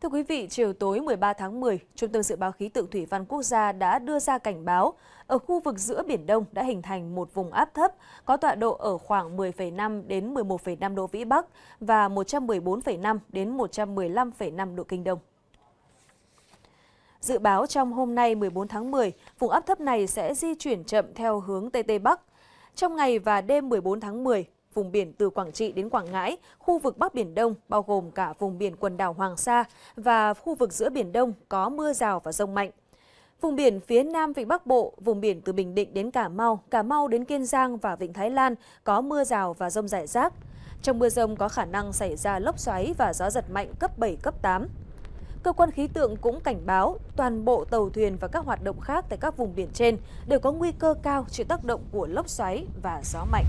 Thưa quý vị, chiều tối 13 tháng 10, Trung tâm Dự báo Khí tượng Thủy văn Quốc gia đã đưa ra cảnh báo ở khu vực giữa Biển Đông đã hình thành một vùng áp thấp có tọa độ ở khoảng 10,5 đến 11,5 độ Vĩ Bắc và 114,5 đến 115,5 độ Kinh Đông. Dự báo trong hôm nay 14 tháng 10, vùng áp thấp này sẽ di chuyển chậm theo hướng Tây Tây Bắc. Trong ngày và đêm 14 tháng 10, vùng biển từ Quảng Trị đến Quảng Ngãi, khu vực Bắc Biển Đông bao gồm cả vùng biển quần đảo Hoàng Sa và khu vực giữa Biển Đông có mưa rào và rông mạnh. Vùng biển phía Nam Vịnh Bắc Bộ, vùng biển từ Bình Định đến Cà Mau, Cà Mau đến Kiên Giang và Vịnh Thái Lan có mưa rào và rông rải rác. Trong mưa rông có khả năng xảy ra lốc xoáy và gió giật mạnh cấp 7, cấp 8. Cơ quan khí tượng cũng cảnh báo toàn bộ tàu thuyền và các hoạt động khác tại các vùng biển trên đều có nguy cơ cao chịu tác động của lốc xoáy và gió mạnh.